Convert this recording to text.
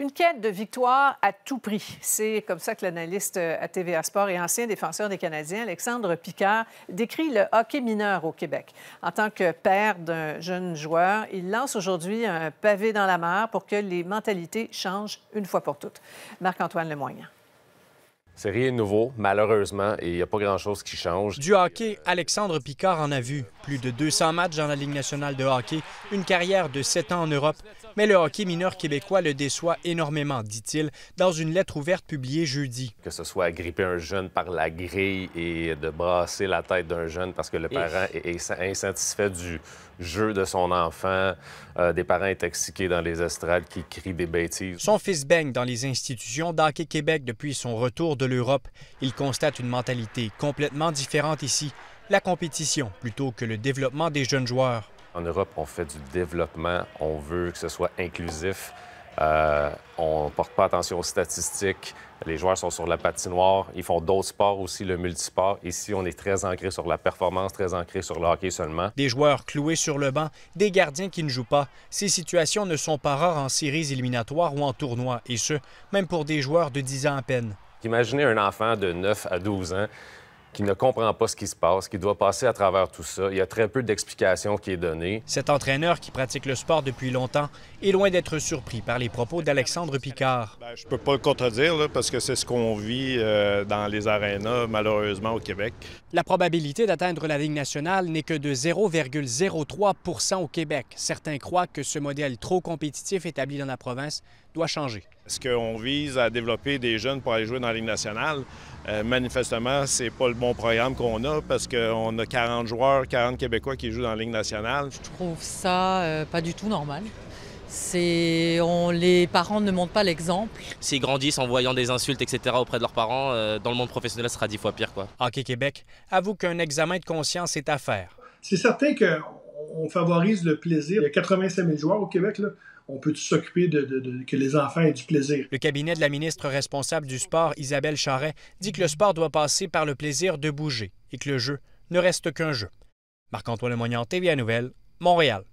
Une quête de victoire à tout prix. C'est comme ça que l'analyste euh, à TVA Sport et ancien défenseur des Canadiens, Alexandre Picard, décrit le hockey mineur au Québec. En tant que père d'un jeune joueur, il lance aujourd'hui un pavé dans la mer pour que les mentalités changent une fois pour toutes. Marc-Antoine Lemoyne. C'est rien de nouveau, malheureusement, et il n'y a pas grand-chose qui change. Du hockey, Alexandre Picard en a vu. Plus de 200 matchs dans la Ligue nationale de hockey, une carrière de 7 ans en Europe, mais le hockey mineur québécois le déçoit énormément, dit-il, dans une lettre ouverte publiée jeudi. Que ce soit agripper un jeune par la grille et de brasser la tête d'un jeune parce que le parent est insatisfait du jeu de son enfant, euh, des parents intoxiqués dans les estrades qui crient des bêtises. Son fils baigne dans les institutions d'Hockey Québec depuis son retour de l'Europe. Il constate une mentalité complètement différente ici la compétition plutôt que le développement des jeunes joueurs. En Europe, on fait du développement, on veut que ce soit inclusif. Euh, on ne porte pas attention aux statistiques. Les joueurs sont sur la patinoire. Ils font d'autres sports aussi, le multisport. Ici, on est très ancré sur la performance, très ancré sur le hockey seulement. Des joueurs cloués sur le banc, des gardiens qui ne jouent pas. Ces situations ne sont pas rares en séries éliminatoires ou en tournois, et ce, même pour des joueurs de 10 ans à peine. Imaginez un enfant de 9 à 12 ans qui ne comprend pas ce qui se passe, qui doit passer à travers tout ça. Il y a très peu d'explications qui est donnée. Cet entraîneur qui pratique le sport depuis longtemps est loin d'être surpris par les propos d'Alexandre Picard. Ben, je ne peux pas le contredire parce que c'est ce qu'on vit euh, dans les arénas, malheureusement, au Québec. La probabilité d'atteindre la Ligue nationale n'est que de 0,03 au Québec. Certains croient que ce modèle trop compétitif établi dans la province doit changer. Est-ce qu'on vise à développer des jeunes pour aller jouer dans la Ligue nationale? Euh, manifestement, c'est pas le bon programme qu'on a parce qu'on a 40 joueurs, 40 Québécois qui jouent dans la Ligue nationale. Je trouve ça euh, pas du tout normal. on, les parents ne montrent pas l'exemple. S'ils grandissent en voyant des insultes, etc. auprès de leurs parents, euh, dans le monde professionnel, ce sera dix fois pire. Quoi. Hockey Québec avoue qu'un examen de conscience est à faire. C'est certain que on, favorise le plaisir. Il y a 85 000 joueurs au Québec. On peut s'occuper de, que les enfants aient du plaisir. Le cabinet de la ministre responsable du sport, Isabelle Charret, dit que le sport doit passer par le plaisir de bouger et que le jeu ne reste qu'un jeu. Marc-Antoine en TVA Nouvelle, Montréal.